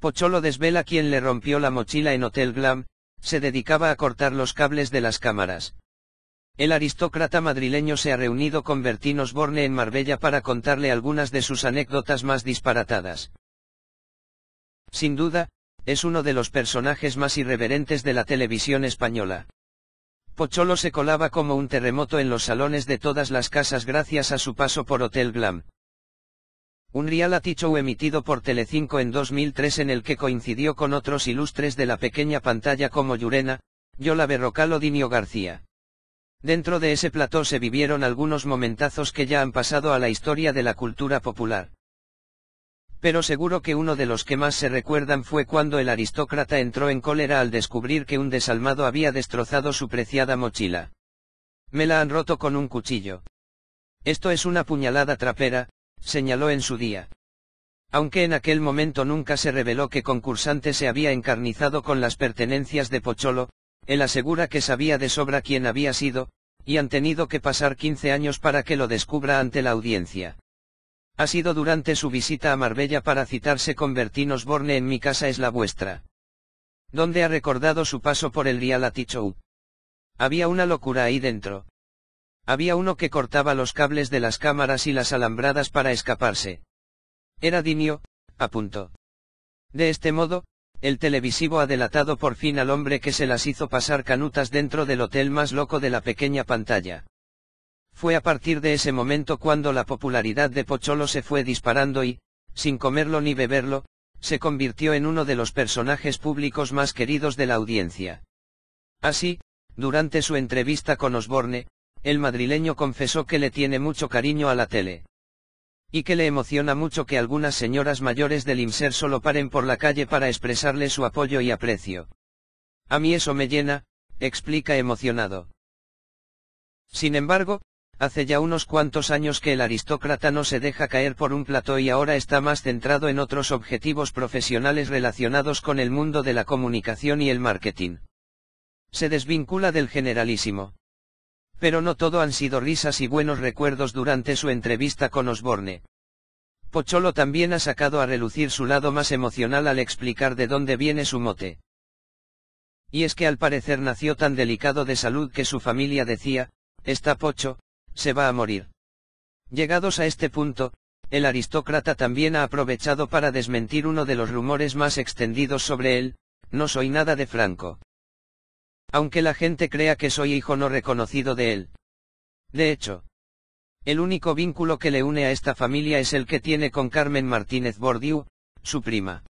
Pocholo desvela quien le rompió la mochila en Hotel Glam, se dedicaba a cortar los cables de las cámaras. El aristócrata madrileño se ha reunido con Bertín Osborne en Marbella para contarle algunas de sus anécdotas más disparatadas. Sin duda, es uno de los personajes más irreverentes de la televisión española. Pocholo se colaba como un terremoto en los salones de todas las casas gracias a su paso por Hotel Glam. Un reality show emitido por Telecinco en 2003 en el que coincidió con otros ilustres de la pequeña pantalla como Llurena, Yola Berrocal o Dinio García. Dentro de ese plató se vivieron algunos momentazos que ya han pasado a la historia de la cultura popular. Pero seguro que uno de los que más se recuerdan fue cuando el aristócrata entró en cólera al descubrir que un desalmado había destrozado su preciada mochila. Me la han roto con un cuchillo. Esto es una puñalada trapera, señaló en su día. Aunque en aquel momento nunca se reveló que concursante se había encarnizado con las pertenencias de Pocholo, él asegura que sabía de sobra quién había sido, y han tenido que pasar 15 años para que lo descubra ante la audiencia. Ha sido durante su visita a Marbella para citarse con Bertín Osborne en Mi casa es la vuestra. Donde ha recordado su paso por el Rialatichou. tichou Había una locura ahí dentro, había uno que cortaba los cables de las cámaras y las alambradas para escaparse. Era Dimio, apuntó. De este modo, el televisivo ha delatado por fin al hombre que se las hizo pasar canutas dentro del hotel más loco de la pequeña pantalla. Fue a partir de ese momento cuando la popularidad de Pocholo se fue disparando y, sin comerlo ni beberlo, se convirtió en uno de los personajes públicos más queridos de la audiencia. Así, durante su entrevista con Osborne, el madrileño confesó que le tiene mucho cariño a la tele. Y que le emociona mucho que algunas señoras mayores del IMSER solo paren por la calle para expresarle su apoyo y aprecio. A mí eso me llena, explica emocionado. Sin embargo, hace ya unos cuantos años que el aristócrata no se deja caer por un plató y ahora está más centrado en otros objetivos profesionales relacionados con el mundo de la comunicación y el marketing. Se desvincula del generalísimo. Pero no todo han sido risas y buenos recuerdos durante su entrevista con Osborne. Pocholo también ha sacado a relucir su lado más emocional al explicar de dónde viene su mote. Y es que al parecer nació tan delicado de salud que su familia decía, está Pocho, se va a morir. Llegados a este punto, el aristócrata también ha aprovechado para desmentir uno de los rumores más extendidos sobre él, no soy nada de Franco. Aunque la gente crea que soy hijo no reconocido de él. De hecho, el único vínculo que le une a esta familia es el que tiene con Carmen Martínez Bordiú, su prima.